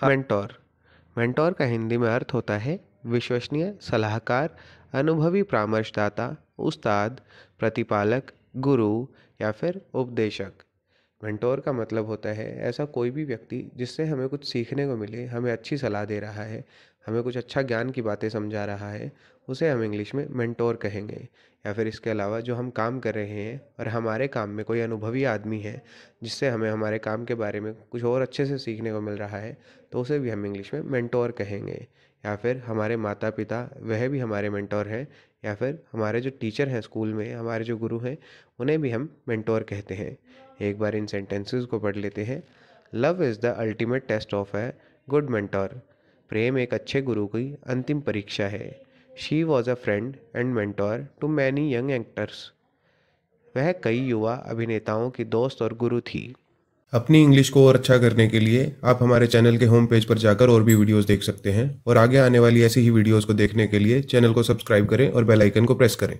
हाँ। Mentor mentor का हिंदी में अर्थ होता है विश्वसनीय सलाहकार अनुभवी परामर्शदाता उस्ताद प्रतिपालक गुरु या फिर उपदेशक मेंटोर का मतलब होता है ऐसा कोई भी व्यक्ति जिससे हमें कुछ सीखने को मिले हमें अच्छी सलाह दे रहा है हमें कुछ अच्छा ज्ञान की बातें समझा रहा है उसे हम इंग्लिश में मेंटोर कहेंगे या फिर इसके अलावा जो हम काम कर रहे हैं और हमारे काम में कोई अनुभवी आदमी है जिससे हमें हमारे काम के बारे में कुछ और अच्छे से सीखने को मिल रहा है तो उसे भी हम इंग्लिश में मेंटोर कहेंगे या फिर हमारे माता पिता वह भी हमारे मेंटोर हैं या फिर हमारे जो टीचर हैं स्कूल में हमारे जो गुरु हैं उन्हें भी हम मेंटोर कहते हैं एक बार इन सेंटेंसेस को पढ़ लेते हैं love is the ultimate test of a good mentor प्रेम एक अच्छे गुरु की अंतिम परीक्षा है she was a friend and mentor to many young actors वह कई युवा अभिनेताओं की दोस्त और गुरु थी अपनी इंग्लिश को और अच्छा करने के लिए आप हमारे चैनल के होम पेज पर जाकर और भी वीडियोस देख सकते हैं और आगे आने वाली ऐसी ही वीडियोस को देखने के लिए चैनल को सब्सक्राइब करें और बेल आइकन को प्रेस करें